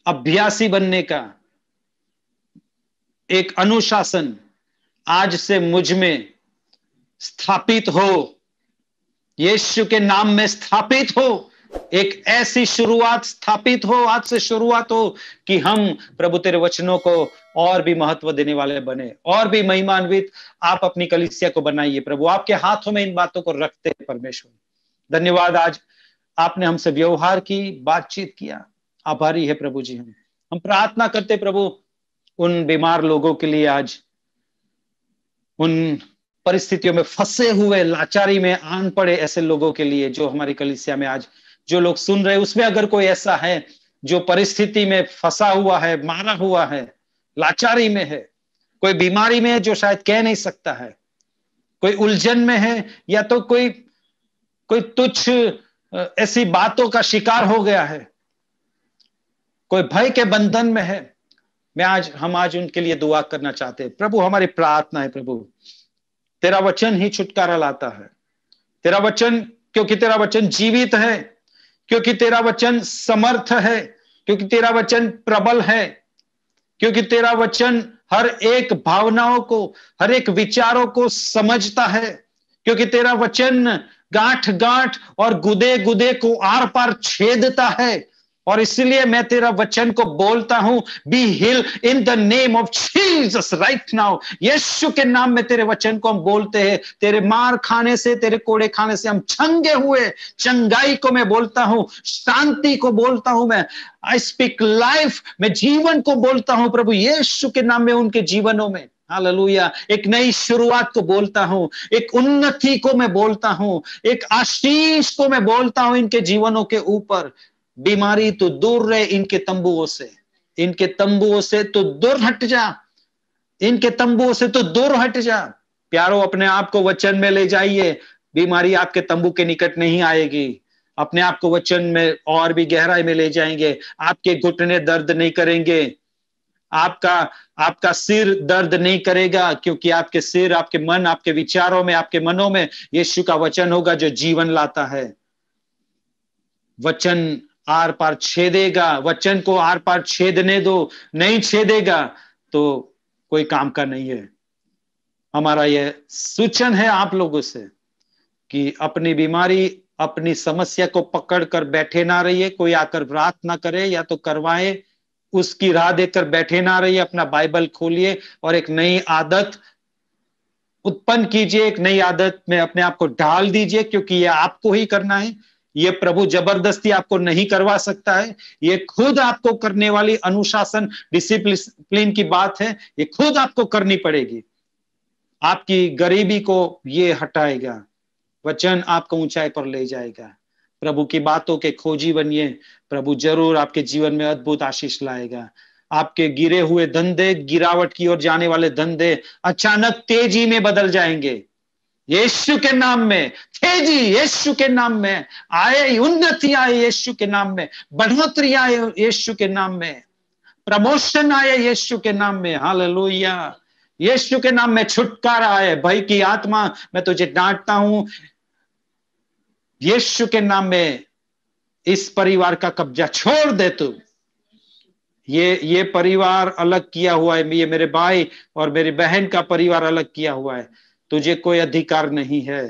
अभ्यासी बनने का एक अनुशासन आज से मुझ में स्थापित हो यीशु के नाम में स्थापित हो एक ऐसी शुरुआत स्थापित हो आज से शुरुआत हो कि हम प्रभु तेरे वचनों को और भी महत्व देने वाले बने और भी महिमान्वित आप अपनी कलिसिया को बनाइए प्रभु आपके हाथों में इन बातों को रखते हैं परमेश्वर धन्यवाद आज आपने हमसे व्यवहार की बातचीत किया आभारी है प्रभु जी हम हम प्रार्थना करते प्रभु उन बीमार लोगों के लिए आज उन परिस्थितियों में फंसे हुए लाचारी में आन पड़े ऐसे लोगों के लिए जो हमारी कलिसिया में आज जो लोग सुन रहे उसमें अगर कोई ऐसा है जो परिस्थिति में फंसा हुआ है मारा हुआ है लाचारी में है कोई बीमारी में है जो शायद कह नहीं सकता है कोई उलझन में है या तो कोई कोई तुच्छ ऐसी बातों का शिकार हो गया है कोई भय के बंधन में है मैं आज हम आज उनके लिए दुआ करना चाहते हैं प्रभु हमारी प्रार्थना है प्रभु तेरा वचन ही छुटकारा लाता है तेरा वचन क्योंकि तेरा वचन जीवित है क्योंकि तेरा वचन समर्थ है क्योंकि तेरा वचन प्रबल है क्योंकि तेरा वचन हर एक भावनाओं को हर एक विचारों को समझता है क्योंकि तेरा वचन गांठ गांठ और गुदे गुदे को आर पार छेदता है और इसलिए मैं तेरा वचन को बोलता हूं be heal in the name of Jesus right now यीशु के नाम में तेरे वचन को हम बोलते हैं तेरे मार खाने से तेरे कोड़े खाने से हम चंगे हुए चंगाई को मैं बोलता हूं शांति को बोलता हूं मैं आई स्पीक लाइफ मैं जीवन को बोलता हूं प्रभु यीशु के नाम में उनके जीवनों में हालेलुया एक नई शुरुआत को बोलता हूं एक उन्नति को मैं बोलता हूं एक आशीष को मैं बोलता हूं इनके जीवनों के ऊपर बीमारी तो दूर रहे इनके तंबुओं से इनके तंबुओं से तो दूर हट जा इनके तंबुओं से तो दूर हट जा प्यारो अपने आप को वचन में ले जाइए बीमारी आपके तंबू के निकट नहीं आएगी अपने आप को वचन में और भी गहराई में ले जाएंगे आपके घुटने दर्द नहीं करेंगे आपका आपका सिर दर्द नहीं करेगा क्योंकि आपके सिर आपके मन आपके विचारों में आपके मनों में यीशु का वचन होगा जो जीवन लाता है वचन आर पार छेदेगा वचन को आर पार छेदने दो नहीं छेदेगा तो कोई काम का नहीं है हमारा यह सूचन है आप लोगों से कि अपनी बीमारी अपनी समस्या को पकड़ कर बैठे ना रहिए कोई आकर रात ना करे या तो करवाए उसकी राह देकर बैठे ना रहिए अपना बाइबल खोलिए और एक नई आदत उत्पन्न कीजिए एक नई आदत में अपने आप को ढाल दीजिए क्योंकि यह आपको ही करना है ये प्रभु जबरदस्ती आपको नहीं करवा सकता है ये खुद आपको करने वाली अनुशासन डिसिप्लिन की बात है ये खुद आपको करनी पड़ेगी आपकी गरीबी को ये हटाएगा वचन आपको ऊंचाई पर ले जाएगा प्रभु की बातों के खोजी बनिए प्रभु जरूर आपके जीवन में अद्भुत आशीष लाएगा आपके गिरे हुए धंधे गिरावट की ओर जाने वाले धंधे अचानक तेजी में बदल जाएंगे यीशु के नाम में तेजी यीशु के नाम में आए उन्नति आए यीशु के नाम में बढ़ोतरी आए यीशु के नाम में प्रमोशन आए यीशु के नाम में हाल यीशु के नाम में छुटकारा आए भाई की आत्मा मैं तुझे डांटता हूं यीशु के नाम में इस परिवार का कब्जा छोड़ दे तू ये ये परिवार अलग किया हुआ है ये मेरे भाई और मेरी बहन का परिवार अलग किया हुआ है तुझे कोई अधिकार नहीं है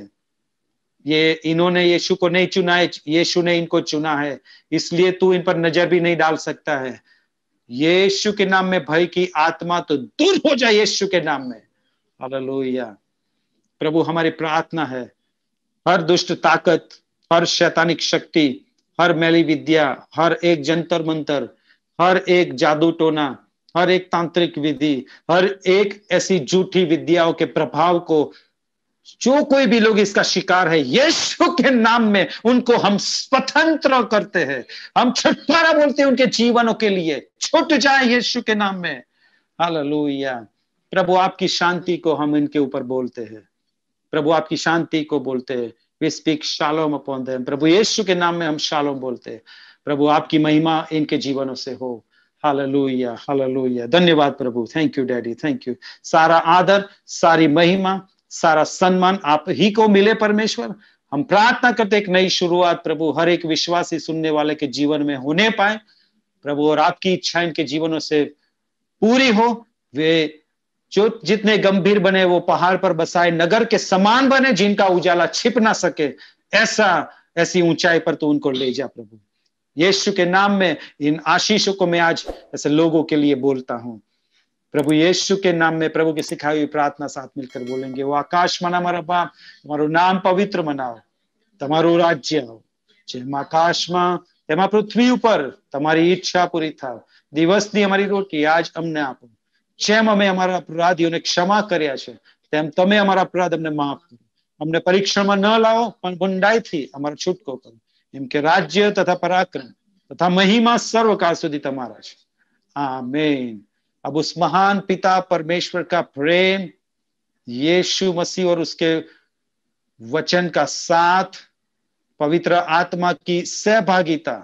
ये इन्होंने यीशु को नहीं चुना है यीशु ने इनको चुना है इसलिए तू इन पर नजर भी नहीं डाल सकता है यीशु के नाम में भय की आत्मा तो दूर हो जाए यीशु के नाम में हालेलुया प्रभु हमारी प्रार्थना है हर दुष्ट ताकत हर शैतानिक शक्ति हर मैली विद्या हर एक जंतर मंतर हर एक जादू टोना हर एक तांत्रिक विधि हर एक ऐसी झूठी विद्याओं के प्रभाव को जो कोई भी लोग इसका शिकार है यीशु के नाम में उनको हम स्वतंत्र करते हैं हम छुटकारा बोलते हैं उनके जीवनों के लिए छुट जाए यीशु के नाम में हालेलुया प्रभु आपकी शांति को हम इनके ऊपर बोलते हैं प्रभु आपकी शांति को बोलते हैं we speak shalom upon them प्रभु यीशु के नाम में हम शालोम बोलते हैं प्रभु आपकी महिमा इनके जीवनों से हो हालेलुया हालेलुया धन्यवाद प्रभु thank you daddy thank you सारा आदर सारी महिमा सारा सम्मान आप ही को मिले परमेश्वर हम प्रार्थना करते एक नई शुरुआत प्रभु हर एक विश्वासी सुनने वाले के जीवन में होने पाए प्रभु और आपकी इच्छा इनके जीवनों से पूरी हो वे जो जितने गंभीर बने वो पहाड़ पर बसाए नगर के समान बने जिनका उजाला छिप ना सके ऐसा ऐसी ऊंचाई पर तो उनको ले जा प्रभु यीशु के नाम में इन आशीषों को मैं आज ऐसे लोगों के लिए बोलता हूँ प्रभु यीशु के नाम में प्रभु की सिखाई हुई प्रार्थना साथ मिलकर बोलेंगे वो आकाश मना मारा बाप तुम्हारो नाम पवित्र मनाओ तुम्हारो राज्य हो आकाश मा पृथ्वी पर तुम्हारी इच्छा पूरी था दिवस हमारी रोटी आज अमने आप जेम अमे अमरा अपराधियों ने क्षमा करया अपराध हमने माफ करो हमने परीक्षण में न लाओ पर बुंडाई थी हमारा छुटको करो એમ કે રાજ્ય તથા પરાક્રમ તથા મહિમા સર્વકાળ સુધી તમારા છે अब उस महान पिता परमेश्वर का प्रेम यीशु मसीह और उसके वचन का साथ पवित्र आत्मा की सहभागिता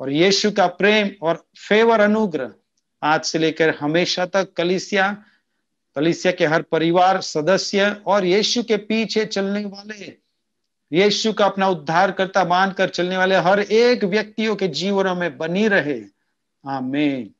और यीशु का प्रेम और फेवर अनुग्रह आज से लेकर हमेशा तक कलिसिया कलिसिया के हर परिवार सदस्य और यीशु के पीछे चलने वाले यीशु का अपना उद्धार करता मानकर चलने वाले हर एक व्यक्तियों के जीवन में बनी रहे आमीन